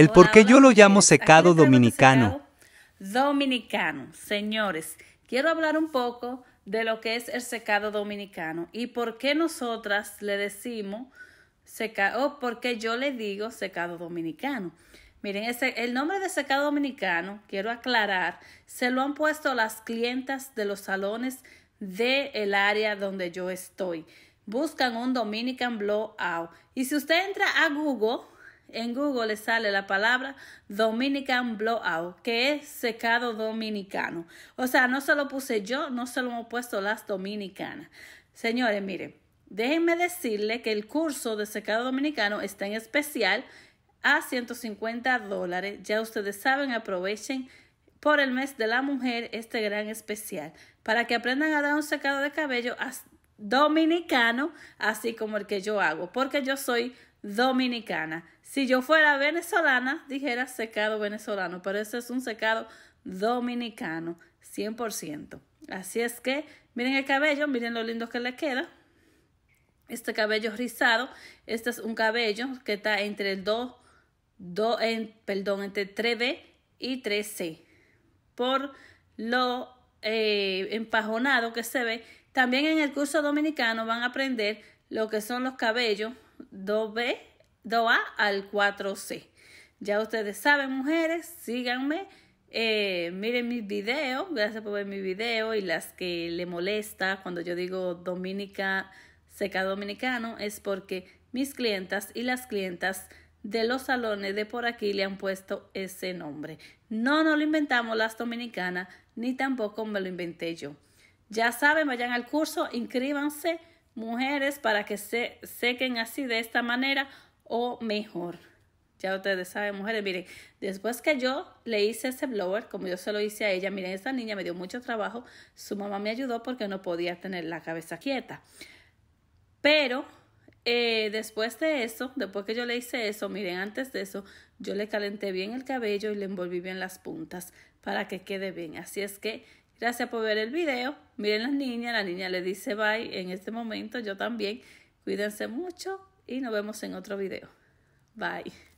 El por qué yo lo llamo secado dominicano. Dominicano, señores, quiero hablar un poco de lo que es el secado dominicano y por qué nosotras le decimos secado, o por qué yo le digo secado dominicano. Miren, ese, el nombre de secado dominicano, quiero aclarar, se lo han puesto las clientas de los salones del el área donde yo estoy. Buscan un Dominican Blowout. Y si usted entra a Google, en Google le sale la palabra Dominican Blowout, que es secado dominicano. O sea, no se lo puse yo, no se lo hemos puesto las dominicanas. Señores, miren, déjenme decirle que el curso de secado dominicano está en especial a 150 dólares. Ya ustedes saben, aprovechen por el mes de la mujer este gran especial para que aprendan a dar un secado de cabello dominicano, así como el que yo hago, porque yo soy dominicana. Si yo fuera venezolana, dijera secado venezolano, pero este es un secado dominicano, 100%. Así es que, miren el cabello, miren lo lindo que le queda. Este cabello rizado, este es un cabello que está entre el 2, 2 en, perdón, entre 3B y 3C. Por lo eh, empajonado que se ve, también en el curso dominicano van a aprender lo que son los cabellos 2B, 2A al 4C. Ya ustedes saben, mujeres, síganme. Eh, miren mis videos, gracias por ver mi video y las que le molesta cuando yo digo Dominica, seca dominicano, es porque mis clientas y las clientas de los salones de por aquí le han puesto ese nombre. No, no lo inventamos las dominicanas, ni tampoco me lo inventé yo. Ya saben, vayan al curso, inscríbanse, mujeres, para que se sequen así de esta manera o mejor. Ya ustedes saben, mujeres, miren, después que yo le hice ese blower, como yo se lo hice a ella, miren, esta niña me dio mucho trabajo, su mamá me ayudó porque no podía tener la cabeza quieta. Pero eh, después de eso, después que yo le hice eso, miren, antes de eso, yo le calenté bien el cabello y le envolví bien las puntas para que quede bien. Así es que Gracias por ver el video. Miren las niñas, la niña le dice bye en este momento, yo también. Cuídense mucho y nos vemos en otro video. Bye.